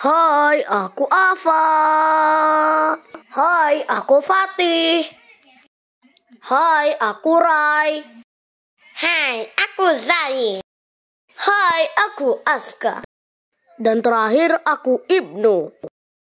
Hai, aku Ava. Hai, aku Fatih. Hai, aku Rai. Hai, aku Zai. Hai, aku Aska. Dan terakhir aku Ibnu.